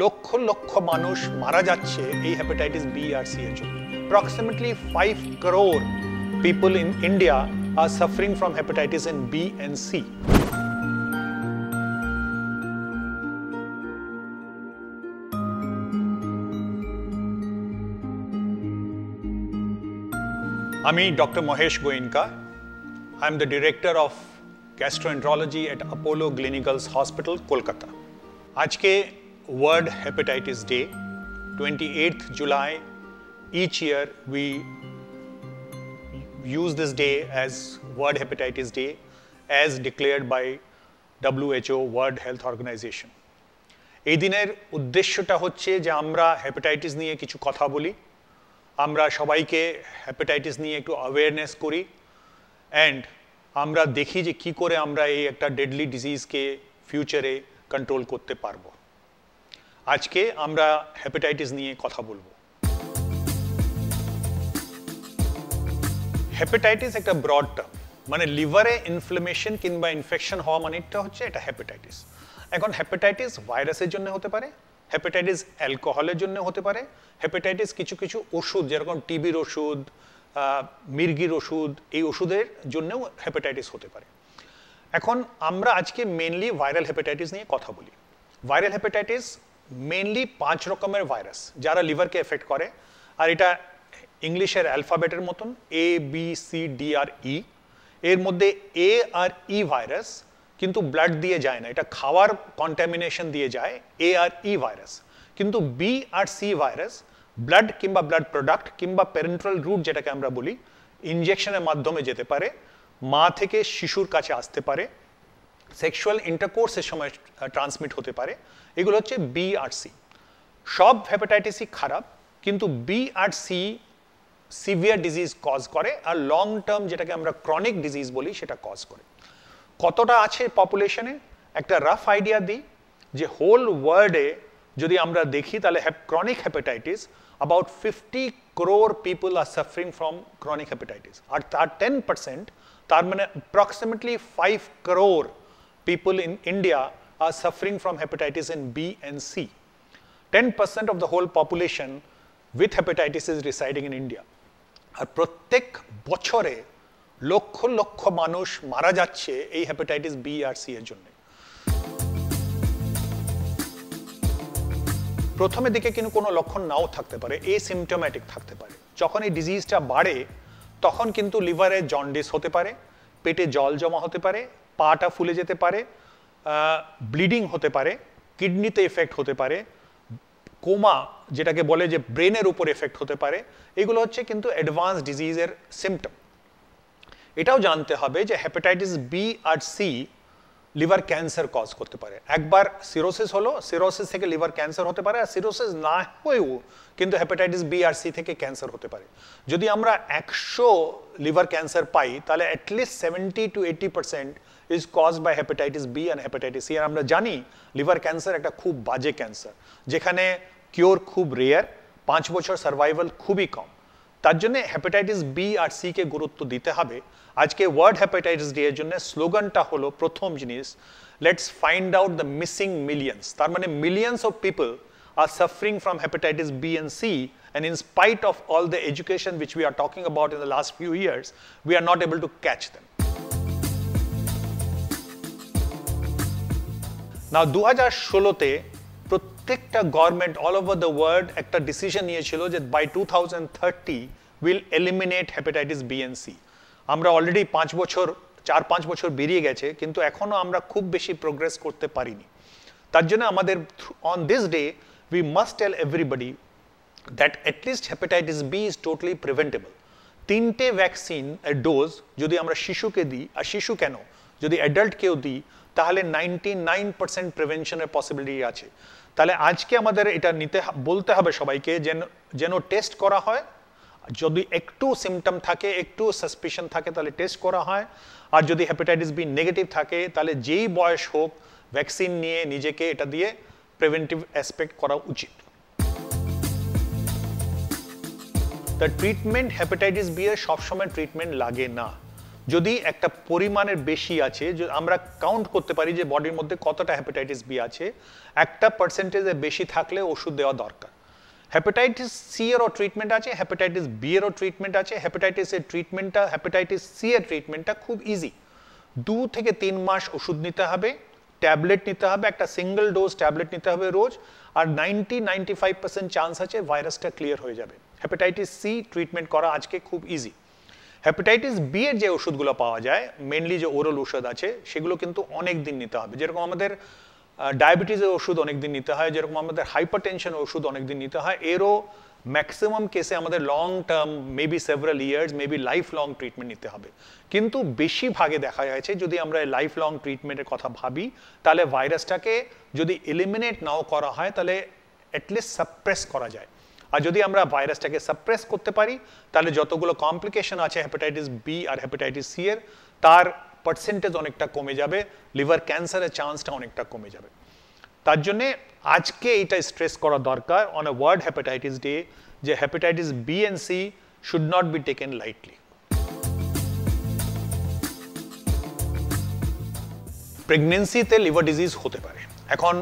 লক্ষ লক্ষ মানুষ মারা যাচ্ছে এই হেপাটাইটিস বি আর সি এর জন্য approximately 5 crore people in India are suffering from hepatitis in B and C. আমি doctor Mahesh Goenka I am the director of gastroenterology at Apollo Gleneagles hospital Kolkata আজকে World Hepatitis Day, 28th July. Each year we use this day as World Hepatitis Day as declared by WHO World Health Organization. এই দিনের উদ্দেশ্যটা হচ্ছে যে আমরা hepatitis নিয়ে কিছু কথা বলি আমরা সবাইকে হ্যাপাটাইটিস নিয়ে একটু অ্যাওয়ারনেস করি অ্যান্ড আমরা দেখি যে কি করে আমরা এই একটা ডেডলি ডিজিজকে ফিউচারে কন্ট্রোল করতে পারবো আজকে আমরা হেপাটাইটিস নিয়ে কথা বলবো হেপাটাইটিস একটা ব্রড টার্ম মানে লিভারে ইনফ্লেমেশন কিংবা ইনফেকশন হওয়া মানেটা হচ্ছে এটা হেপাটাইটিস এখন হেপাটাইটিস ভাইরাসের জন্য হতে পারে হেপাটাইটিস অ্যালকোহলের জন্য হতে পারে হেপাটাইটিস কিছু কিছু ওষুধ যেরকম টিবির ওষুধ মির্গির ওষুধ এই ওষুধের জন্যও হেপাটাইটিস হতে পারে এখন আমরা আজকে মেনলি ভাইরাল হেপাটাইটিস নিয়ে কথা বলি ভাইরাল হেপাটাইটিস মেনলি পাঁচ রকমের ভাইরাস যারা লিভারকে এফেক্ট করে আর এটা ইংলিশের অ্যালফাবেটের মতন এ বি সি ডি আর ই এর মধ্যে এ আর ই e ভাইরাস কিন্তু ব্লাড দিয়ে যায় না এটা খাওয়ার কন্ট্যামিনেশন দিয়ে যায় এ আর ই e ভাইরাস কিন্তু বি আর সি ভাইরাস ব্লাড কিংবা ব্লাড প্রোডাক্ট কিংবা প্যারেন্ট্রাল রুট যেটাকে আমরা বলি ইঞ্জেকশনের মাধ্যমে যেতে পারে মা থেকে শিশুর কাছে আসতে পারে সেক্সুয়াল ইন্টারকোর্সের সময় ট্রান্সমিট হতে পারে এগুলো হচ্ছে বি আর সি সব হেপাটাইটিসই খারাপ কিন্তু বি আর সি সিভিয়ার ডিজিজ কজ করে আর লং টার্ম যেটাকে আমরা ক্রনিক ডিজিজ বলি সেটা কজ করে কতটা আছে পপুলেশনে একটা রাফ আইডিয়া দিই যে হোল ওয়ার্ল্ডে যদি আমরা দেখি তাহলে ক্রনিক হেপাটাইটিস ফিফটি 50 crore আর সাফারিং ফ্রম ক্রনিক chronic আর তার টেন পার্সেন্ট তার মানে approximately five crore people in India are suffering from hepatitis in B and C. 10% of the whole population with hepatitis is residing in India. আর প্রত্যেক বছরে লক্ষ লক্ষ মানুষ মারা যাচ্ছে এই হেপাটাইটিস বি আর সি এর জন্য প্রথমে দিকে কিন্তু কোনো লক্ষণ নাও থাকতে পারে এ সিমটোম্যাটিক থাকতে পারে যখন এই ডিজিজটা বাড়ে তখন কিন্তু লিভারে জন্ডিস হতে পারে পেটে জল জমা হতে পারে পাটা ফুলে যেতে পারে ব্লিডিং হতে পারে কিডনিতে এফেক্ট হতে পারে কোমা যেটাকে বলে যে ব্রেনের উপর এফেক্ট হতে পারে এগুলো হচ্ছে কিন্তু অ্যাডভান্স ডিজিজের সিমটম এটাও জানতে হবে যে হ্যাপাটাইটিস বি আর সি লিভার ক্যান্সার কজ করতে পারে একবার সিরোসিস হলো সিরোসিস থেকে লিভার ক্যান্সার হতে পারে আর সিরোসিস না হয়েও কিন্তু হ্যাপাটাইটিস বি আর সি থেকে ক্যান্সার হতে পারে যদি আমরা একশো লিভার ক্যান্সার পাই তাহলে at least seventy to eighty percent is caused by hepatitis B and hepatitis C আর আমরা জানি লিভার ক্যান্সার একটা খুব বাজে ক্যান্সার যেখানে কিওর খুব রেয়ার পাঁচ বছর সার্ভাইভাল খুবই কম তার জন্য হ্যাপাটাইটিস বি আর সি কে গুরুত্ব দিতে হবে আজকে ওয়ার্ল্ড হ্যাপাটাইটিস ডে এর জন্য স্লোগানটা হলো প্রথম জিনিস let's find out the missing millions তার মানে millions of people are suffering from hepatitis B and C and in spite of all the education which we are talking about in the last few years, we are not able to catch them. না দু হাজার ষোলোতে প্রত্যেকটা government all over the world একটা decision নিয়েছিল যে by two thousand thirty will eliminate hepatitis B and C আমরা already পাঁচ বছর চার পাঁচ বছর বেরিয়ে গেছে কিন্তু এখনও আমরা খুব বেশি প্রোগ্রেস করতে পারিনি তার জন্য আমাদের on this day we must tell everybody that at least hepatitis B is totally preventable তিনটে ভ্যাকসিন ডোজ যদি আমরা শিশুকে দিই আর শিশু কেন যদি অ্যাডাল্ট কেউ দিই তাহলে নাইনটি নাইন পার্সেন্ট প্রিভেনশনের পসিবিলিটি আছে তাহলে আজকে আমাদের এটা নিতে বলতে হবে সবাইকে যেন যেন টেস্ট করা হয় যদি একটু সিমটম থাকে একটু সাসপিশন থাকে তাহলে টেস্ট করা হয় আর যদি হ্যাপাটাইটিস বি নেগেটিভ থাকে তাহলে যেই বয়স হোক ভ্যাকসিন নিয়ে নিজেকে এটা দিয়ে প্রিভেন্টিভ অ্যাসপেক্ট করা উচিত দ্য ট্রিটমেন্ট হ্যাপাটাইটিস বি এর সবসময় ট্রিটমেন্ট লাগে না যদি একটা পরিমাণের বেশি আছে আমরা কাউন্ট করতে পারি যে বডির মধ্যে কতটা হ্যাপাটাইটিস বি আছে একটা পার্সেন্টেজে বেশি থাকলে ওষুধ দেওয়া দরকার হ্যাপাটাইটিস সি এরও ট্রিটমেন্ট আছে হ্যাপাটাইটিস বি এরও ট্রিটমেন্ট আছে হ্যাপাটাইটিসের ট্রিটমেন্টটা হ্যাপাটাইটিস সি এর ট্রিটমেন্টটা খুব ইজি দু থেকে তিন মাস ওষুধ নিতে হবে ট্যাবলেট নিতে হবে একটা সিঙ্গেল ডোজ ট্যাবলেট নিতে হবে রোজ আর ninety ninety five percent chance আছে ভাইরাসটা ক্লিয়ার হয়ে যাবে হ্যাপাটাইটিস সি ট্রিটমেন্ট করা আজকে খুব ইজি হ্যাপাটাইটিস বি এর যে ওষুধগুলো পাওয়া যায় মেনলি যে ওরল ওষুধ আছে সেগুলো কিন্তু অনেক দিন নিতে হবে যেরকম আমাদের ডায়াবেটিসের ওষুধ অনেক দিন নিতে হয় যেরকম আমাদের হাইপার টেনশন ওষুধ অনেক দিন নিতে হয় এরও ম্যাক্সিমাম কেসে আমাদের long term maybe several years maybe lifelong treatment নিতে হবে কিন্তু বেশিরভাগে দেখা যাচ্ছে যদি আমরা লাইফ লং ট্রিটমেন্টের কথা ভাবি তাহলে ভাইরাসটাকে যদি এলিমিনেট নাও করা হয় তাহলে অ্যাটলিস্ট সাপ্রেস করা যায় আর যদি আমরা ভাইরাসটাকে সাপ্রেস করতে পারি তাহলে যতগুলো কমপ্লিকেশন আছে হ্যাপাটাইটিস বি আর হ্যাপাটাইটিস সি এর তার পার্সেন্টেজ অনেকটা কমে যাবে লিভার ক্যান্সারের চান্সটা অনেকটা কমে যাবে তার জন্যে আজকে এটা স্ট্রেস করা দরকার on a world hepatitis day যে hepatitis B and C should not be taken lightly প্রেগনেন্সিতে লিভার ডিজিজ হতে পারে এখন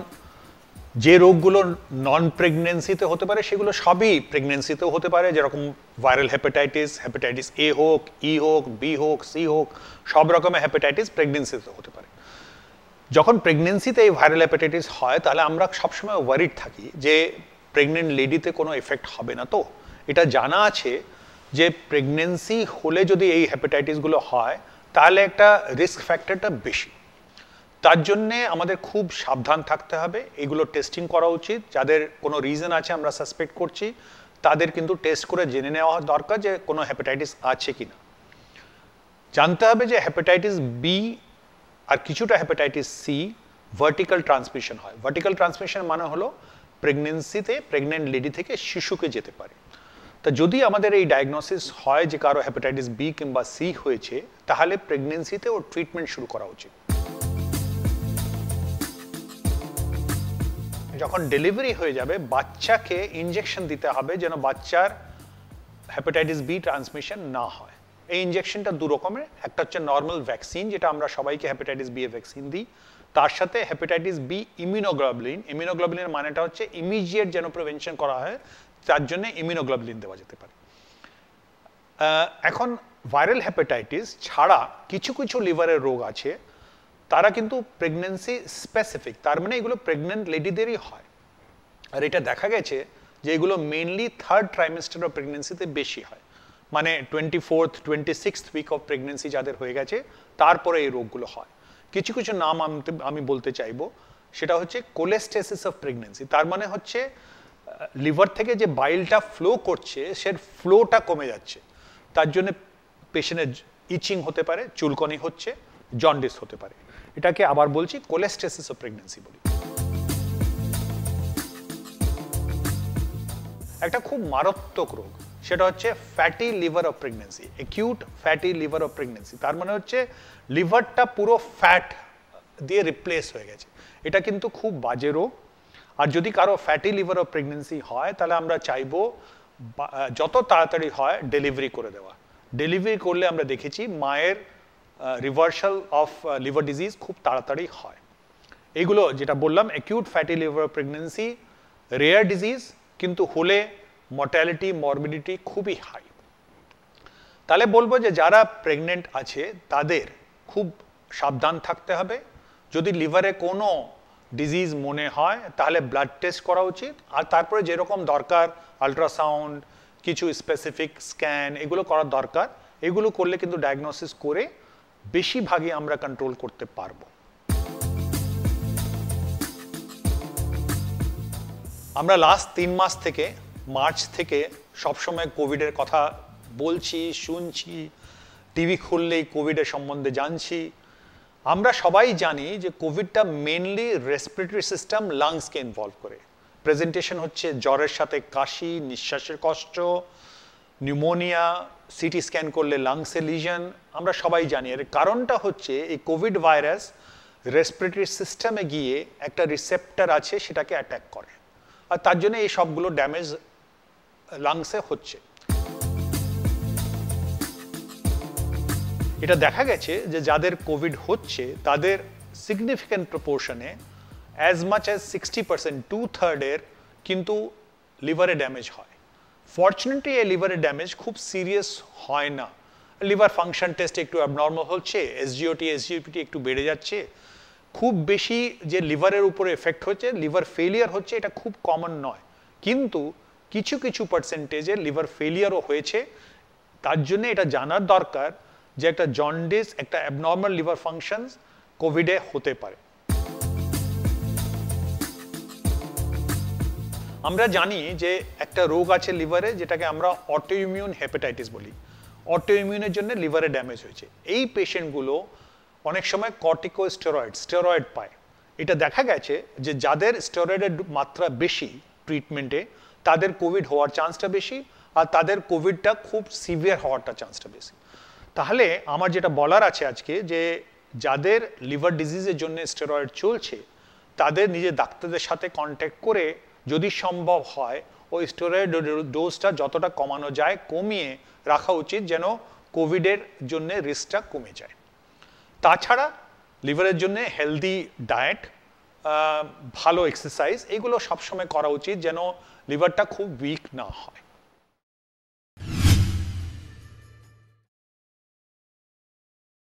যে রোগগুলো নন প্রেগনেন্সিতে হতে পারে সেগুলো সবই প্রেগনেন্সিতেও হতে পারে যেরকম ভাইরাল হেপাটাইটিস হেপাটাইটিস এ হোক ই e হোক বি হোক সি হোক সব রকমের হেপাটাইটিস প্রেগনেন্সিতে হতে পারে যখন প্রেগনেন্সিতে এই ভাইরাল হেপাটাইটিস হয় তাহলে আমরা সবসময় ওয়ারিড থাকি যে প্রেগনেন্ট লেডিতে কোনো এফেক্ট হবে না তো এটা জানা আছে যে প্রেগনেন্সি হলে যদি এই হেপাটাইটিসগুলো হয় তাহলে একটা রিস্ক ফ্যাক্টরটা বেশি তার জন্যে আমাদের খুব সাবধান থাকতে হবে এগুলো টেস্টিং করা উচিত যাদের কোনো রিজন আছে আমরা সাসপেক্ট করছি তাদের কিন্তু টেস্ট করে জেনে নেওয়া দরকার যে কোনো হ্যাপাটাইটিস আছে কি না জানতে হবে যে হ্যাপাটাইটিস বি আর কিছুটা হ্যাপাটাইটিস সি ভার্টিক্যাল ট্রান্সমিশন হয় ভার্টিক্যাল ট্রান্সমিশন মানে হলো প্রেগনেন্সিতে প্রেগনেন্ট লেডি থেকে শিশুকে যেতে পারে তা যদি আমাদের এই ডায়াগনোসিস হয় যে কারো হ্যাপাটাইটিস বি কিংবা সি হয়েছে তাহলে প্রেগনেন্সিতে ওর ট্রিটমেন্ট শুরু করা উচিত যখন ডেলিভারি হয়ে যাবে বাচ্চাকে ইঞ্জেকশন দিতে হবে যেন বাচ্চার হ্যাপাটাইটিস বি ট্রান্সমিশন না হয় এই ইঞ্জেকশনটা দু রকমের একটা হচ্ছে নর্মাল ভ্যাকসিন যেটা আমরা সবাইকে হ্যাপাটাইটিস বি এ ভ্যাকসিন দিই তার সাথে হ্যাপাটাইটিস বি ইমিউনোগ্লোবলিন ইমিউনোগ্লোবলিনের মানেটা হচ্ছে ইমিজিয়েট যেন প্রিভেনশন করা হয় তার জন্য ইমিউনোগ্লোবলিন দেওয়া যেতে পারে এখন ভাইরাল হ্যাপাটাইটিস ছাড়া কিছু কিছু লিভারের রোগ আছে তারা কিন্তু প্রেগনেন্সি স্পেসিফিক তার মানে এগুলো প্রেগনেন্ট লেডিদেরই হয় আর এটা দেখা গেছে যে এগুলো মেনলি থার্ড ট্রাইমেস্টার অফ প্রেগনেন্সিতে বেশি হয় মানে twenty fourth twenty sixth week of pregnancy যাদের হয়ে গেছে তারপরে এই রোগগুলো হয় কিছু কিছু নাম আমি বলতে চাইবো সেটা হচ্ছে কোলেস্টেসিস অফ প্রেগনেন্সি তার মানে হচ্ছে লিভার থেকে যে বাইলটা ফ্লো করছে সে ফ্লোটা কমে যাচ্ছে তার জন্য পেশেন্টের ইচিং হতে পারে চুলকনি হচ্ছে জন্ডিস হতে পারে এটাকে আবার বলছি কোলেস্টেসিস অফ প্রেগনেন্সি বলি একটা খুব মারাত্মক রোগ সেটা হচ্ছে fatty liver of pregnancy acute fatty liver of pregnancy তার মানে হচ্ছে লিভারটা পুরো ফ্যাট দিয়ে রিপ্লেস হয়ে গেছে এটা কিন্তু খুব বাজে রোগ আর যদি কারো ফ্যাটি লিভার অফ প্রেগনেন্সি হয় তাহলে আমরা চাইবো যত তাড়াতাড়ি হয় ডেলিভারি করে দেওয়া ডেলিভারি করলে আমরা দেখেছি মায়ের রিভার্সাল অফ লিভার ডিজিজ খুব তাড়াতাড়ি হয় এইগুলো যেটা বললাম acute fatty liver pregnancy rare disease কিন্তু হলে মর্টালিটি মরবিডিটি খুবই হাই তাহলে বলবো যে যারা প্রেগনেন্ট আছে তাদের খুব সাবধান থাকতে হবে যদি লিভারে কোনো ডিজিজ মনে হয় তাহলে ব্লাড টেস্ট করা উচিত আর তারপরে যেরকম দরকার আলট্রাসাউন্ড কিছু স্পেসিফিক স্ক্যান এগুলো করার দরকার এগুলো করলে কিন্তু ডায়াগনোসিস করে বেশিরভাগই আমরা কন্ট্রোল করতে পারব আমরা লাস্ট তিন মাস থেকে মার্চ থেকে সবসময় কোভিডের কথা বলছি শুনছি টিভি খুললেই কোভিডের সম্বন্ধে জানছি আমরা সবাই জানি যে কোভিডটা মেনলি রেসপিরেটরি সিস্টেম লাংসকে ইনভলভ করে প্রেজেন্টেশন হচ্ছে জ্বরের সাথে কাশি নিঃশ্বাসের কষ্ট নিউমোনিয়া সিটি স্ক্যান করলে লাংসে লিজন আমরা সবাই জানি এর কারণটা হচ্ছে এই কোভিড ভাইরাস রেসপিরেটরি সিস্টেমে গিয়ে একটা রিসেপ্টার আছে সেটাকে অ্যাট্যাক করে আর তার জন্য এই সবগুলো ড্যামেজ লাংসে হচ্ছে এটা দেখা গেছে যে যাদের কোভিড হচ্ছে তাদের সিগনিফিক্যান্ট প্রপোর্শনে as much as sixty percent two থার্ডের কিন্তু লিভারে ড্যামেজ হয় ফর্চুনেটলি এই লিভারের ড্যামেজ খুব সিরিয়াস হয় না লিভার ফাংশন টেস্ট একটু অ্যাবনর্মাল হচ্ছে এসজিওটি এসজিওপিটি একটু বেড়ে যাচ্ছে খুব বেশি যে লিভারের উপরে এফেক্ট হচ্ছে লিভার ফেলিয়ার হচ্ছে এটা খুব কমন নয় কিন্তু কিছু কিছু পার্সেন্টেজে লিভার ফেলিয়ারও হয়েছে তার জন্য এটা জানার দরকার যে একটা জন্ডিস একটা অ্যাবনর্মাল লিভার ফাংশন কোভিডে হতে পারে আমরা জানি যে একটা রোগ আছে লিভারে যেটাকে আমরা অটোইমিউন হেপাটাইটিস বলি অটোইমিউনের জন্য লিভারে ড্যামেজ হয়েছে এই পেশেন্টগুলো অনেক সময় কর্টিকো স্টেরয়েড স্টেরয়েড পায় এটা দেখা গেছে যে যাদের স্টেরয়েডের মাত্রা বেশি ট্রিটমেন্টে তাদের কোভিড হওয়ার চান্সটা বেশি আর তাদের কোভিডটা খুব সিভিয়ার হওয়ারটা চান্সটা বেশি তাহলে আমার যেটা বলার আছে আজকে যে যাদের লিভার ডিজিজের জন্য স্টেরয়েড চলছে তাদের নিজের ডাক্তারদের সাথে কন্ট্যাক্ট করে যদি সম্ভব হয় ওই স্টোরের ডোজটা যতটা কমানো যায় কমিয়ে রাখা উচিত যেন কোভিডের জন্য রিস্কটা কমে যায় তাছাড়া লিভারের জন্য হেলদি ডায়েট ভালো এক্সারসাইজ এগুলো সবসময় করা উচিত যেন লিভারটা খুব উইক না হয়